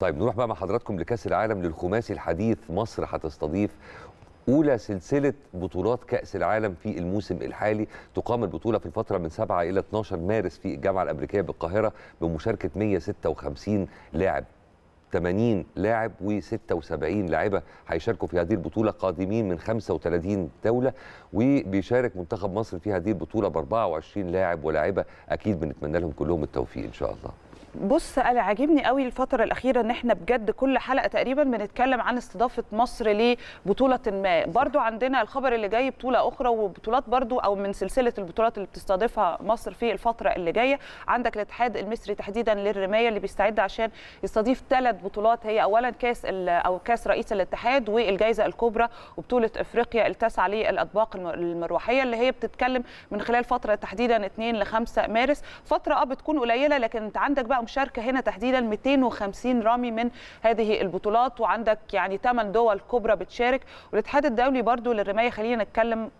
طيب نروح بقى مع حضراتكم لكاس العالم للخماسي الحديث مصر هتستضيف اولى سلسله بطولات كاس العالم في الموسم الحالي تقام البطوله في الفتره من 7 الى 12 مارس في الجامعه الامريكيه بالقاهره بمشاركه 156 لاعب 80 لاعب و76 لاعبه هيشاركوا في هذه البطوله قادمين من 35 دوله وبيشارك منتخب مصر في هذه البطوله ب 24 لاعب ولاعبه اكيد بنتمنى لهم كلهم التوفيق ان شاء الله بص انا عاجبني قوي الفتره الاخيره ان احنا بجد كل حلقه تقريبا بنتكلم عن استضافه مصر لبطوله ما برضو عندنا الخبر اللي جاي بطوله اخرى وبطولات برضو او من سلسله البطولات اللي بتستضيفها مصر في الفتره اللي جايه عندك الاتحاد المصري تحديدا للرمايه اللي بيستعد عشان يستضيف ثلاث بطولات هي اولا كاس او كاس رئيس الاتحاد والجائزه الكبرى وبطوله افريقيا التاسعه للاطباق المروحيه اللي هي بتتكلم من خلال فتره تحديدا 2 ل 5 مارس فتره اه بتكون قليله لكن انت عندك بقى مشاركه هنا تحديدا 250 رامي من هذه البطولات وعندك يعني 8 دول كبرى بتشارك والاتحاد الدولي برضو للرمايه خلينا نتكلم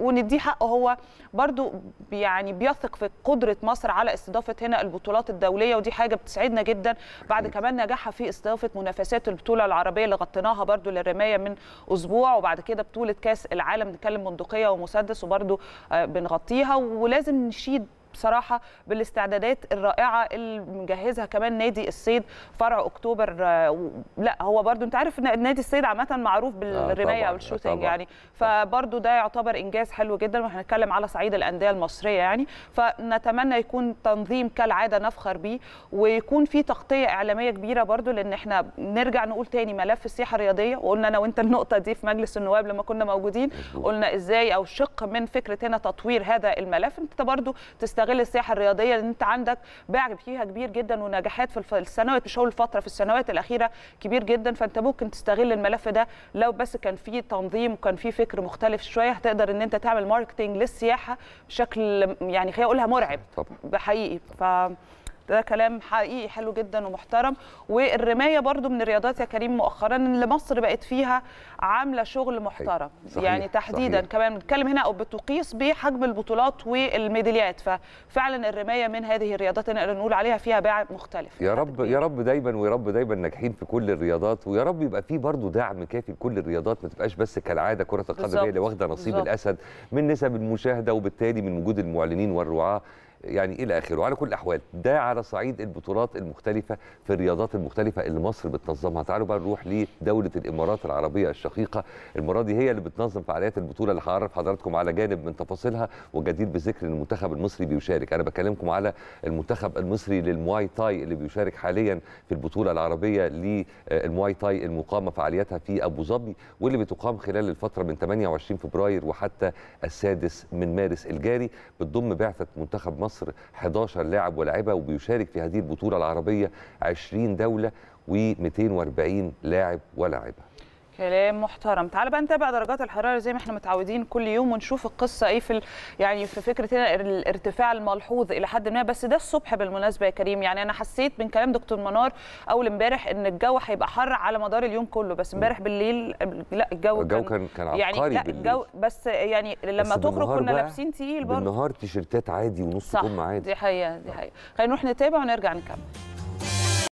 ونديه حقه هو برضو يعني بيثق في قدره مصر على استضافه هنا البطولات الدوليه ودي حاجه بتسعدنا جدا بعد كمان نجاحها في استضافه منافسات البطوله العربيه اللي غطيناها برضو للرمايه من اسبوع وبعد كده بطوله كاس العالم نتكلم بندقيه ومسدس وبرضو آه، بنغطيها ولازم نشيد بصراحه بالاستعدادات الرائعه اللي مجهزها كمان نادي الصيد فرع اكتوبر آه، لا هو برده انت عارف ان نادي الصيد عامه معروف آه، بالرمايه او الشوتنج يعني فبرده ده يعتبر انجاز حلو جدا وإحنا نتكلم على صعيد الانديه المصريه يعني فنتمنى يكون تنظيم كالعاده نفخر بيه ويكون في تغطيه اعلاميه كبيره برده لان احنا نرجع نقول تاني ملف السياحه الرياضيه وقلنا انا وانت النقطه دي في مجلس النواب لما كنا موجودين قلنا ازاي او شق من فكره هنا تطوير هذا الملف انت برده تستمر تستغل السياحه الرياضيه لان انت عندك باع فيها كبير جدا ونجاحات في السنوات مش اول فتره في السنوات الاخيره كبير جدا فانت ممكن تستغل الملف ده لو بس كان في تنظيم وكان في فكر مختلف شويه هتقدر ان انت تعمل ماركتنج للسياحه بشكل يعني خلينا اقولها مرعب طبعا. بحقيقي ف ده كلام حقيقي حلو جدا ومحترم والرمايه برضو من الرياضات يا كريم مؤخرا اللي مصر بقت فيها عامله شغل محترم صحيح. يعني تحديدا صحيح. كمان بنتكلم هنا او بتقيس بحجم البطولات والميداليات ففعلا الرمايه من هذه الرياضات اللي نقول عليها فيها باع مختلف يا رب يا يعني. رب دايما ويا رب دايما ناجحين في كل الرياضات ويا رب يبقى في برضو دعم كافي لكل الرياضات ما تبقاش بس كالعاده كره القدم هي اللي واخده نصيب بالزبط. الاسد من نسب المشاهده وبالتالي من وجود المعلنين والرعاه يعني الى اخره وعلى كل الاحوال ده على صعيد البطولات المختلفه في الرياضات المختلفه اللي مصر بتنظمها تعالوا بقى نروح لدوله الامارات العربيه الشقيقه المره دي هي اللي بتنظم فعاليات البطوله اللي هعرف حضراتكم على جانب من تفاصيلها وجدير بذكر المنتخب المصري بيشارك انا بكلمكم على المنتخب المصري للمواي تاي اللي بيشارك حاليا في البطوله العربيه للمواي تاي المقامه فعالياتها في ابو ظبي واللي بتقام خلال الفتره من 28 فبراير وحتى السادس من مارس الجاري بتضم بعثه منتخب مصر مصر 11 لاعب ولاعبه وبيشارك في هذه البطوله العربيه 20 دوله و240 لاعب ولاعبه كلام محترم تعال بقى نتابع درجات الحراره زي ما احنا متعودين كل يوم ونشوف القصه ايه في ال... يعني في فكره هنا الارتفاع الملحوظ الى حد ما بس ده الصبح بالمناسبه يا كريم يعني انا حسيت من كلام دكتور منار اول امبارح ان الجو هيبقى حر على مدار اليوم كله بس امبارح بالليل لا الجو, الجو كان كان يعني عبقري يعني لا الجو بس يعني لما تخرج كنا لابسين تقيل برضه بالنهار تيشيرتات عادي ونص كم عادي دي حقيقه دي حقيقه خلينا نروح نتابع ونرجع نكمل